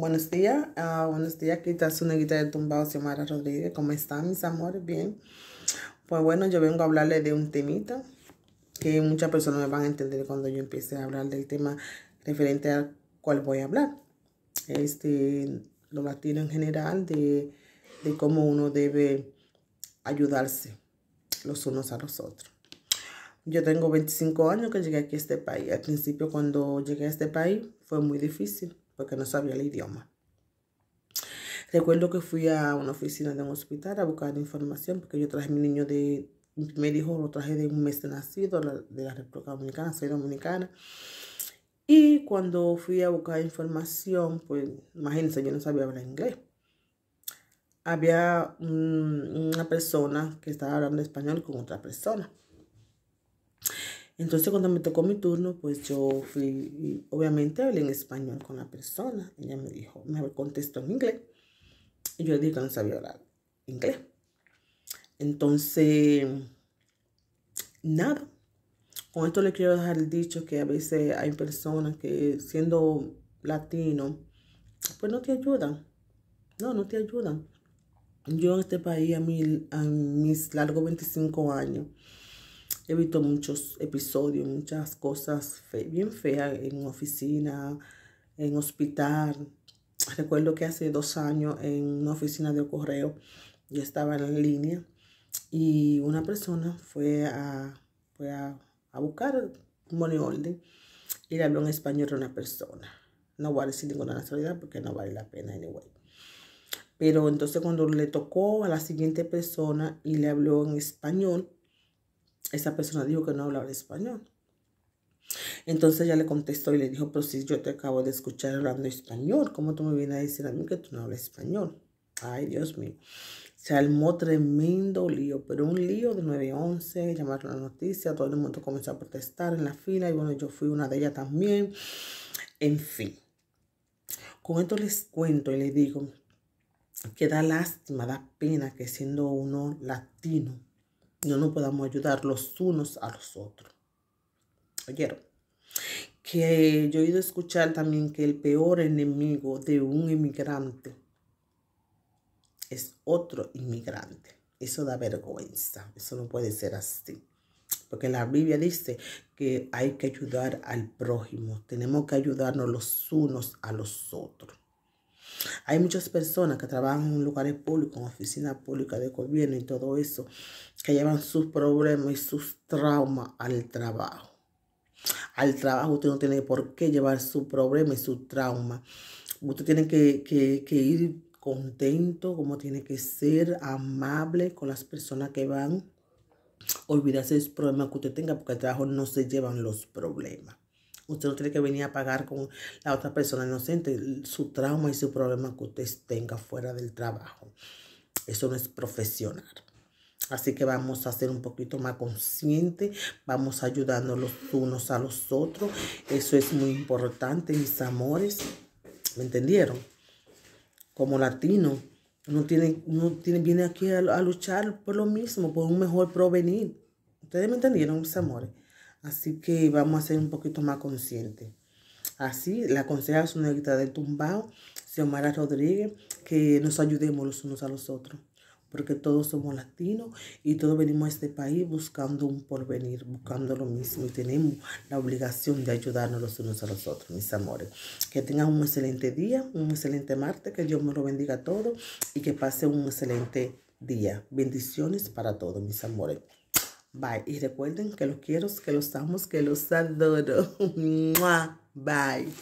Buenos días, ah, buenos días, aquí está su neguita de tumbado, Xiomara Rodríguez. ¿Cómo están mis amores? Bien. Pues bueno, yo vengo a hablarle de un temita que muchas personas me van a entender cuando yo empiece a hablar del tema referente al cual voy a hablar. Este, lo latino en general, de, de cómo uno debe ayudarse los unos a los otros. Yo tengo 25 años que llegué aquí a este país. Al principio cuando llegué a este país fue muy difícil porque no sabía el idioma. Recuerdo que fui a una oficina de un hospital a buscar información porque yo traje a mi niño de, mi primer lo traje de un mes de nacido de la República Dominicana, soy dominicana. Y cuando fui a buscar información, pues imagínense, yo no sabía hablar inglés. Había una persona que estaba hablando español con otra persona. Entonces cuando me tocó mi turno, pues yo fui, obviamente hablé en español con la persona. Ella me dijo, me contestó en inglés. Y yo dije que no sabía hablar inglés. Entonces, nada. Con esto le quiero dejar el dicho que a veces hay personas que siendo latino, pues no te ayudan. No, no te ayudan. Yo en este país, a mis largos 25 años, He visto muchos episodios, muchas cosas bien feas en oficina, en hospital. Recuerdo que hace dos años en una oficina de correo yo estaba en línea y una persona fue a, buscar un money order y le habló en español a una persona. No vale a decir ninguna nacionalidad porque no vale la pena, anyway. Pero entonces cuando le tocó a la siguiente persona y le habló en español, esa persona dijo que no hablaba español. Entonces ella le contestó y le dijo, pero si yo te acabo de escuchar hablando español, ¿cómo tú me vienes a decir a mí que tú no hablas español? Ay, Dios mío. Se armó tremendo lío, pero un lío de 9-11, llamaron a la noticia, todo el mundo comenzó a protestar en la fila y bueno, yo fui una de ellas también. En fin, con esto les cuento y les digo que da lástima, da pena que siendo uno latino, no nos podamos ayudar los unos a los otros. ¿Oyeron? Que yo he ido escuchar también que el peor enemigo de un inmigrante es otro inmigrante. Eso da vergüenza. Eso no puede ser así. Porque la Biblia dice que hay que ayudar al prójimo. Tenemos que ayudarnos los unos a los otros. Hay muchas personas que trabajan en lugares públicos, en oficinas públicas de gobierno y todo eso, que llevan sus problemas y sus traumas al trabajo. Al trabajo usted no tiene por qué llevar su problema y su trauma. Usted tiene que, ir contento, como tiene que ser, amable con las personas que van. Olvidarse de los problemas que usted tenga, porque al trabajo no se llevan los problemas. Usted no tiene que venir a pagar con la otra persona inocente su trauma y su problema que usted tenga fuera del trabajo. Eso no es profesional. Así que vamos a ser un poquito más conscientes, vamos ayudando los unos a los otros. Eso es muy importante, mis amores. ¿Me entendieron? Como latino, uno, tiene, viene aquí a, luchar por lo mismo, por un mejor provenir. ¿Ustedes me entendieron, mis amores? Así que vamos a ser un poquito más conscientes. Así, la consejera su negrita del tumbao, Xiomara Rodríguez, que nos ayudemos los unos a los otros porque todos somos latinos y todos venimos a este país buscando un porvenir, buscando lo mismo y tenemos la obligación de ayudarnos los unos a los otros, mis amores. Que tengan un excelente día, un excelente martes, que Dios me lo bendiga a todos y que pase un excelente día. Bendiciones para todos, mis amores. Bye. Y recuerden que los quiero, que los amo, que los adoro. Bye.